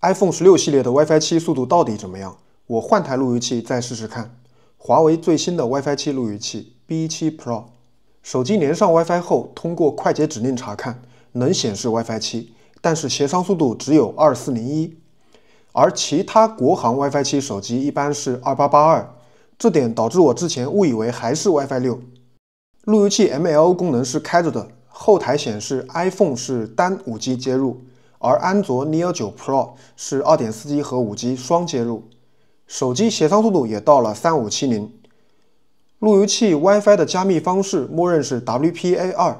iPhone 十六系列的 WiFi 七速度到底怎么样？我换台路由器再试试看。华为最新的 WiFi 七路由器 B 七 Pro，手机连上 WiFi 后，通过快捷指令查看能显示 WiFi 七，但是协商速度只有二四零一，而其他国行 WiFi 七手机一般是二八八二，这点导致我之前误以为还是 WiFi 六。路由器 MLO 功能是开着的，后台显示 iPhone 是单五 G 接入。而安卓 Neo9 Pro 是 2.4G 和 5G 双接入，手机协商速度也到了3570。路由器 WiFi 的加密方式默认是 WPA2，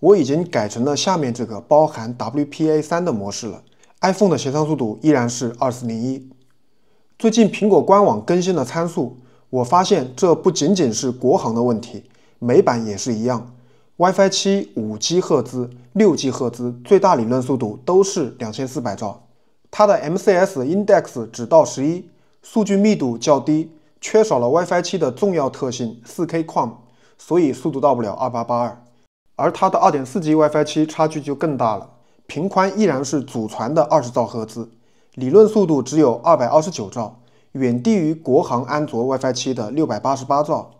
我已经改成了下面这个包含 WPA3 的模式了。iPhone 的协商速度依然是2401。最近苹果官网更新了参数，我发现这不仅仅是国行的问题，美版也是一样。WiFi 七五 G 赫兹、六 G 赫兹最大理论速度都是两千四百兆，它的 MCS index 只到十一，数据密度较低，缺少了 WiFi 七的重要特性四 K QAM，所以速度到不了二八八二。而它的二点四 G WiFi 七差距就更大了，频宽依然是祖传的二十兆赫兹，理论速度只有二百二十九兆，远低于国行安卓 WiFi 七的六百八十八兆。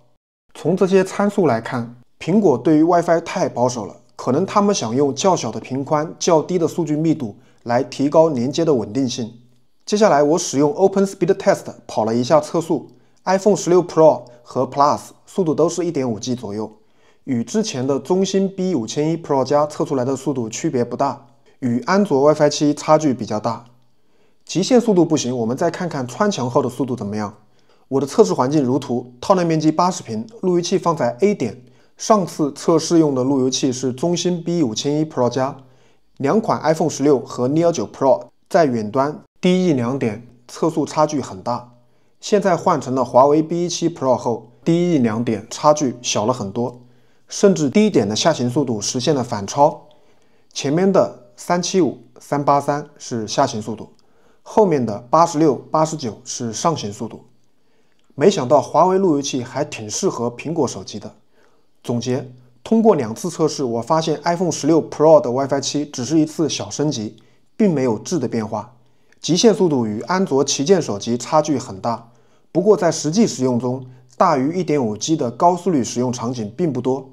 从这些参数来看。苹果对于 WiFi 太保守了，可能他们想用较小的频宽、较低的数据密度来提高连接的稳定性。接下来我使用 Open Speed Test 跑了一下测速，iPhone 16 Pro 和 Plus 速度都是一点五 G 左右，与之前的中兴 B 五千一 Pro 加测出来的速度区别不大，与安卓 WiFi 七差距比较大。极限速度不行，我们再看看穿墙后的速度怎么样。我的测试环境如图，套内面积八十平，路由器放在 A 点。上次测试用的路由器是中兴 B 五千一 Pro 加，两款 iPhone 十六和 Neo 九 Pro 在远端低 E 两点测速差距很大。现在换成了华为 B 七 Pro 后，低 E 两点差距小了很多，甚至低一点的下行速度实现了反超。前面的三七五、三八三是下行速度，后面的八十六、八十九是上行速度。没想到华为路由器还挺适合苹果手机的。总结，通过两次测试，我发现 iPhone 十六 Pro 的 WiFi 七只是一次小升级，并没有质的变化。极限速度与安卓旗舰手机差距很大。不过在实际使用中，大于一点五 G 的高速率使用场景并不多。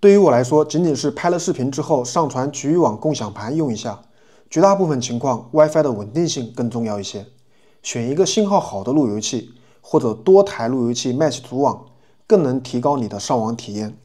对于我来说，仅仅是拍了视频之后上传局域网共享盘用一下。绝大部分情况，WiFi 的稳定性更重要一些。选一个信号好的路由器，或者多台路由器 Mesh 组网，更能提高你的上网体验。